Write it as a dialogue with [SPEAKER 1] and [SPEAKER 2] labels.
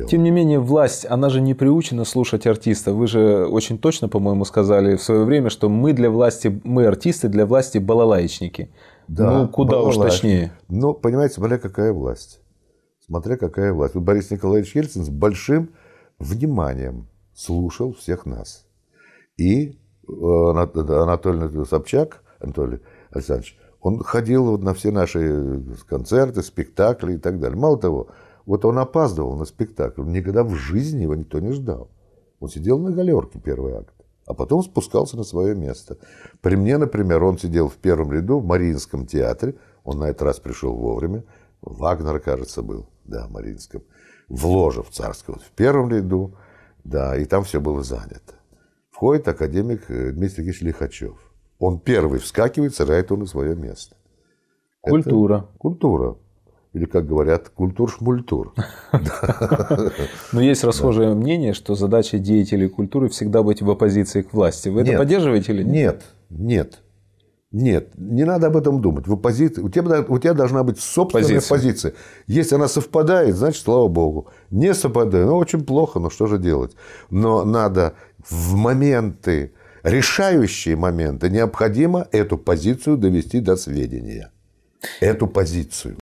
[SPEAKER 1] дело. Тем не менее, власть, она же не приучена слушать артиста. Вы же очень точно, по-моему, сказали в свое время, что мы для власти, мы артисты, для власти балалаечники. Да, ну, куда балалайчник. уж точнее. Ну, понимаете, смотря какая власть. Смотря какая власть. Вот Борис Николаевич
[SPEAKER 2] Ельцин с большим вниманием слушал всех нас. И э, Анатолий Собчак, Анатолий Александрович, он ходил вот на все наши концерты, спектакли и так далее. Мало того, вот он опаздывал на спектакль, никогда в жизни его никто не ждал. Он сидел на галерке первый акт, а потом спускался на свое место. При мне, например, он сидел в первом ряду в Мариинском театре, он на этот раз пришел вовремя, Вагнер, кажется, был, да, в Мариинском, в ложе в царском, вот в первом ряду, да, и там все было занято. Входит академик э, Дмитрий Ильич Лихачев. Он первый вскакивает, сажает он на свое место. Культура. Это культура или, как говорят, культур-шмультур.
[SPEAKER 1] Но есть расхожее мнение, что задача деятелей культуры всегда быть в оппозиции к власти. Вы это поддерживаете или нет? Нет, нет. Нет, не надо об этом думать. В оппозиции, у,
[SPEAKER 2] тебя, должна быть собственная позиция. позиция. Если она совпадает, значит, слава богу. Не совпадает, ну, очень плохо, но что же делать? Но надо в моменты, решающие моменты, необходимо эту позицию довести до сведения. Эту позицию.